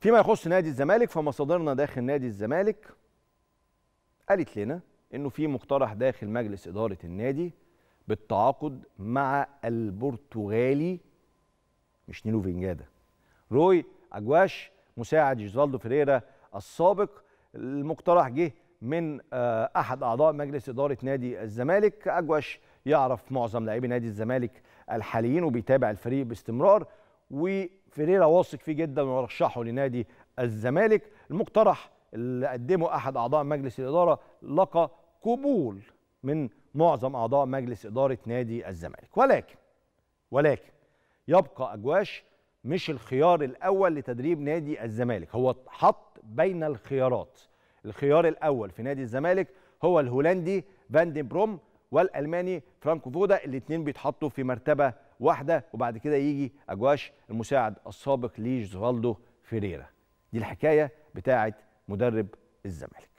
فيما يخص نادي الزمالك فمصادرنا داخل نادي الزمالك قالت لنا انه في مقترح داخل مجلس اداره النادي بالتعاقد مع البرتغالي مش نيلو فينجادا روي اجواش مساعد جيزالدو فيريرا السابق المقترح جه من آه، احد اعضاء مجلس اداره نادي الزمالك اجواش يعرف معظم لاعبي نادي الزمالك الحاليين وبيتابع الفريق باستمرار وفريرا واثق فيه جدا ورشحه لنادي الزمالك المقترح اللي قدمه احد اعضاء مجلس الاداره لقى قبول من معظم اعضاء مجلس اداره نادي الزمالك ولكن ولكن يبقى اجواش مش الخيار الاول لتدريب نادي الزمالك هو اتحط بين الخيارات الخيار الاول في نادي الزمالك هو الهولندي دي بروم والالماني فرانكو فودا الاثنين بيتحطوا في مرتبه واحده وبعد كده يجي اجواش المساعد السابق لجوالدو فيريرا دي الحكايه بتاعه مدرب الزمالك